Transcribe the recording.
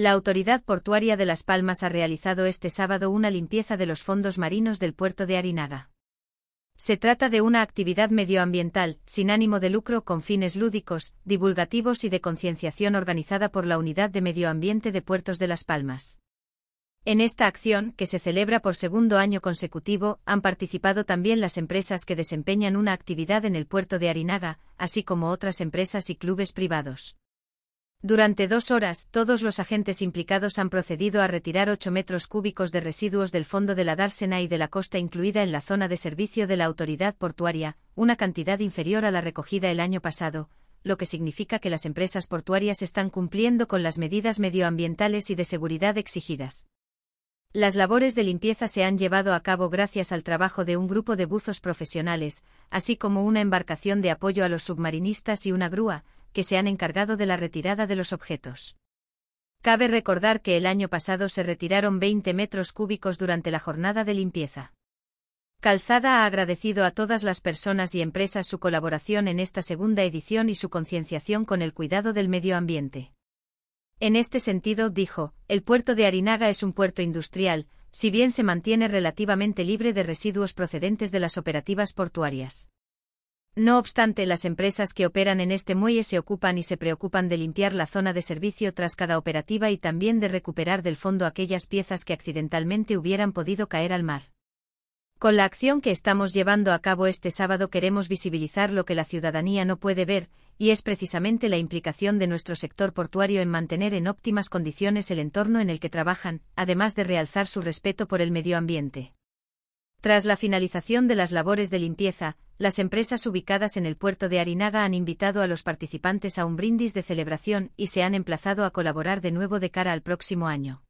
La Autoridad Portuaria de Las Palmas ha realizado este sábado una limpieza de los fondos marinos del puerto de Arinaga. Se trata de una actividad medioambiental, sin ánimo de lucro, con fines lúdicos, divulgativos y de concienciación organizada por la Unidad de Medio Ambiente de Puertos de Las Palmas. En esta acción, que se celebra por segundo año consecutivo, han participado también las empresas que desempeñan una actividad en el puerto de Arinaga, así como otras empresas y clubes privados. Durante dos horas, todos los agentes implicados han procedido a retirar 8 metros cúbicos de residuos del fondo de la dársena y de la costa incluida en la zona de servicio de la autoridad portuaria, una cantidad inferior a la recogida el año pasado, lo que significa que las empresas portuarias están cumpliendo con las medidas medioambientales y de seguridad exigidas. Las labores de limpieza se han llevado a cabo gracias al trabajo de un grupo de buzos profesionales, así como una embarcación de apoyo a los submarinistas y una grúa, que se han encargado de la retirada de los objetos. Cabe recordar que el año pasado se retiraron 20 metros cúbicos durante la jornada de limpieza. Calzada ha agradecido a todas las personas y empresas su colaboración en esta segunda edición y su concienciación con el cuidado del medio ambiente. En este sentido, dijo, el puerto de Arinaga es un puerto industrial, si bien se mantiene relativamente libre de residuos procedentes de las operativas portuarias. No obstante, las empresas que operan en este muelle se ocupan y se preocupan de limpiar la zona de servicio tras cada operativa y también de recuperar del fondo aquellas piezas que accidentalmente hubieran podido caer al mar. Con la acción que estamos llevando a cabo este sábado queremos visibilizar lo que la ciudadanía no puede ver, y es precisamente la implicación de nuestro sector portuario en mantener en óptimas condiciones el entorno en el que trabajan, además de realzar su respeto por el medio ambiente. Tras la finalización de las labores de limpieza, las empresas ubicadas en el puerto de Arinaga han invitado a los participantes a un brindis de celebración y se han emplazado a colaborar de nuevo de cara al próximo año.